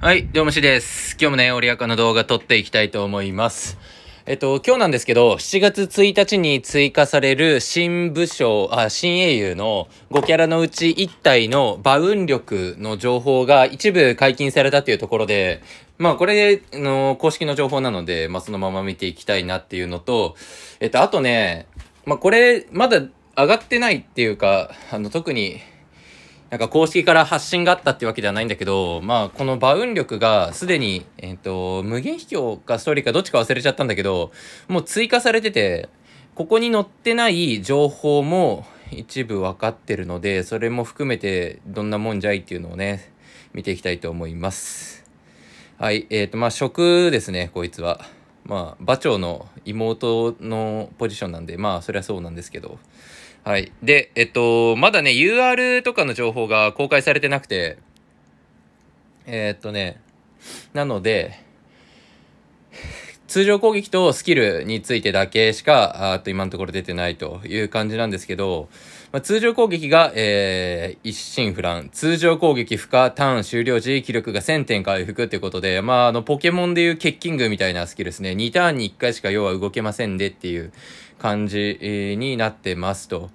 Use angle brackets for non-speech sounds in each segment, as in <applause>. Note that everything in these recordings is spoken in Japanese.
はい、どうもしです。今日もね、オリアカの動画撮っていきたいと思います。えっと、今日なんですけど、7月1日に追加される新武将、あ、新英雄の5キャラのうち1体のバウン力の情報が一部解禁されたっていうところで、まあこれの、公式の情報なので、まあそのまま見ていきたいなっていうのと、えっと、あとね、まあこれ、まだ上がってないっていうか、あの、特に、なんか公式から発信があったってわけではないんだけど、まあ、このバウン力がすでに、えっ、ー、と、無限秘境かストーリーかどっちか忘れちゃったんだけど、もう追加されてて、ここに載ってない情報も一部分かってるので、それも含めてどんなもんじゃいっていうのをね、見ていきたいと思います。はい、えっ、ー、と、まあ、食ですね、こいつは。まあ、馬長の妹のポジションなんで、まあ、そりゃそうなんですけど。はい。で、えっと、まだね、UR とかの情報が公開されてなくて、えー、っとね、なので、<laughs> 通常攻撃とスキルについてだけしか、あと今のところ出てないという感じなんですけど、まあ、通常攻撃が、えー、一心不乱。通常攻撃不可、ターン終了時、気力が1000点回復ってことで、まあ、あの、ポケモンでいう欠勤具みたいなスキルですね。2ターンに1回しか要は動けませんでっていう感じになってますと。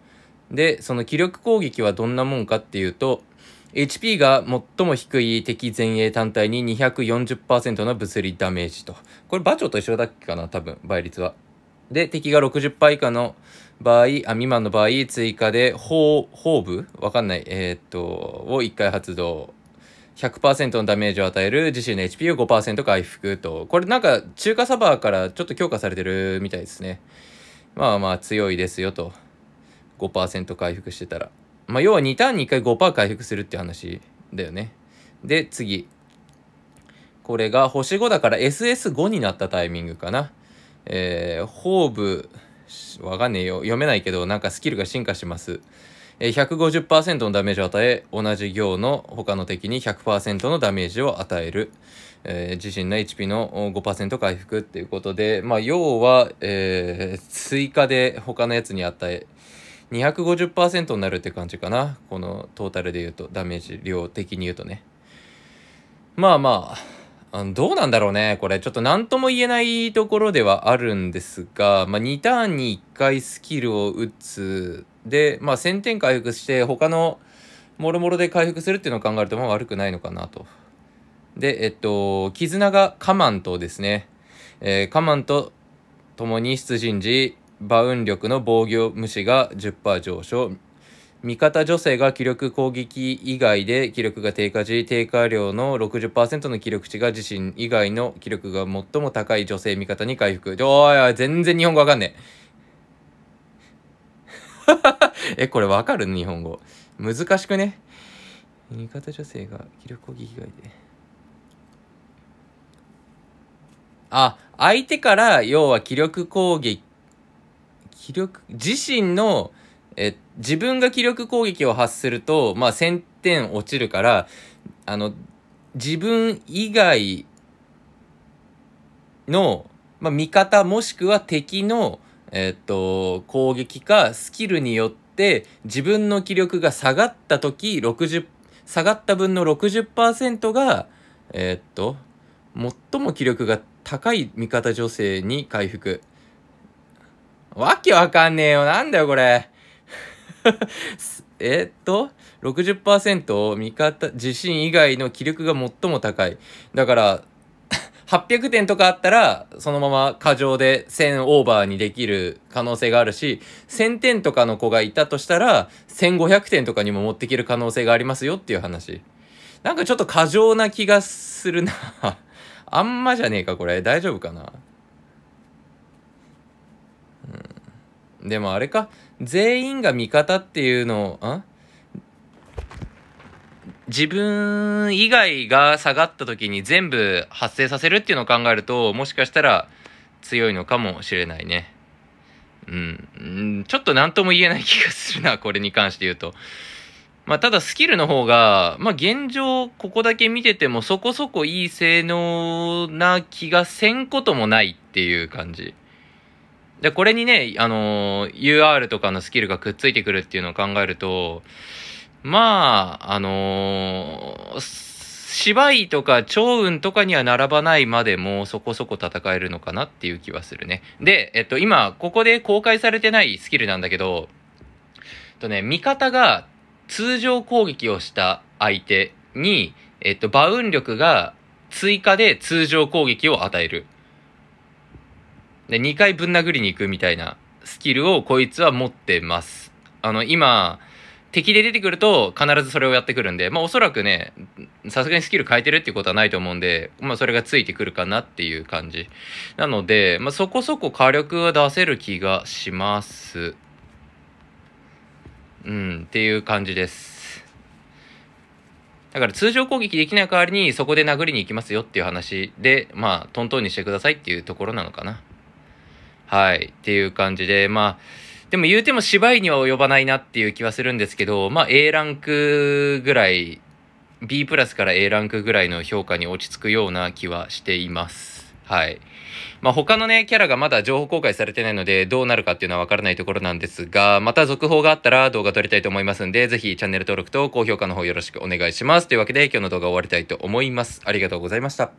で、その気力攻撃はどんなもんかっていうと、HP が最も低い敵前衛単体に240%の物理ダメージと。これ、馬長と一緒だっけかな、多分、倍率は。で、敵が60%以下の場合、あ、未満の場合、追加で砲、砲部わかんない。えー、っと、を1回発動。100%のダメージを与える自身の HP を5%回復と。これなんか中華サバーからちょっと強化されてるみたいですね。まあまあ強いですよと。5%回復してたら。まあ、要は2ターンに1回5%回復するって話だよね。で、次。これが星5だから SS5 になったタイミングかな。えー、ホーブ、わかんねえよ。読めないけど、なんかスキルが進化します。えー、150%のダメージを与え、同じ行の他の敵に100%のダメージを与える。えー、自身の HP の5%回復っていうことで、まあ、要は、えー、追加で他のやつに与え、250%になるって感じかなこのトータルで言うとダメージ量的に言うとねまあまあ、あどうなんだろうね、これ。ちょっと何とも言えないところではあるんですが、まあ、2ターンに1回スキルを打つ。で、まあ、1000点回復して、他のもろもろで回復するっていうのを考えると、まあ、悪くないのかなと。で、えっと、絆がカマンとですね、えー、カマンと共に出陣時、馬運力の防御無が10%上昇味方女性が気力攻撃以外で気力が低下し低下量の60%の気力値が自身以外の気力が最も高い女性味方に回復おいおい全然日本語わかんねえ <laughs> えこれわかる日本語難しくね味方女性が気力攻撃以外であ相手から要は気力攻撃気力、自身の、え、自分が気力攻撃を発すると、まあ、1000点落ちるから、あの、自分以外の、まあ、味方もしくは敵の、えっと、攻撃かスキルによって自分の気力が下がった時、60、下がった分の60%が、えっと、最も気力が高い味方女性に回復。わけわかんねえよ。なんだよ、これ。<laughs> えっと、60%味方、自身以外の気力が最も高い。だから、800 <laughs> 点とかあったら、そのまま過剰で1000オーバーにできる可能性があるし、1000点とかの子がいたとしたら、1500点とかにも持ってける可能性がありますよっていう話。なんかちょっと過剰な気がするな。あんまじゃねえか、これ。大丈夫かなでもあれか、全員が味方っていうのを、自分以外が下がった時に全部発生させるっていうのを考えると、もしかしたら強いのかもしれないね。うん。ちょっと何とも言えない気がするな、これに関して言うと。まあ、ただスキルの方が、まあ、現状、ここだけ見ててもそこそこいい性能な気がせんこともないっていう感じ。で、これにね、あの UR とかのスキルがくっついてくるっていうのを考えると、まあ、あの芝居とか超雲とかには並ばないまでもそこそこ戦えるのかなっていう気はするね。で、えっと、今、ここで公開されてないスキルなんだけど、えっとね、味方が通常攻撃をした相手に、えっと、バウン力が追加で通常攻撃を与える。で、2回ぶん殴りに行くみたいなスキルをこいつは持ってます。あの、今、敵で出てくると必ずそれをやってくるんで、まあおそらくね、さすがにスキル変えてるっていうことはないと思うんで、まあそれがついてくるかなっていう感じ。なので、まあそこそこ火力は出せる気がします。うん、っていう感じです。だから通常攻撃できない代わりにそこで殴りに行きますよっていう話で、まあトントンにしてくださいっていうところなのかな。はい。っていう感じで、まあ、でも言うても芝居には及ばないなっていう気はするんですけど、まあ A ランクぐらい、B プラスから A ランクぐらいの評価に落ち着くような気はしています。はい。まあ他のね、キャラがまだ情報公開されてないので、どうなるかっていうのはわからないところなんですが、また続報があったら動画撮りたいと思いますんで、ぜひチャンネル登録と高評価の方よろしくお願いします。というわけで今日の動画終わりたいと思います。ありがとうございました。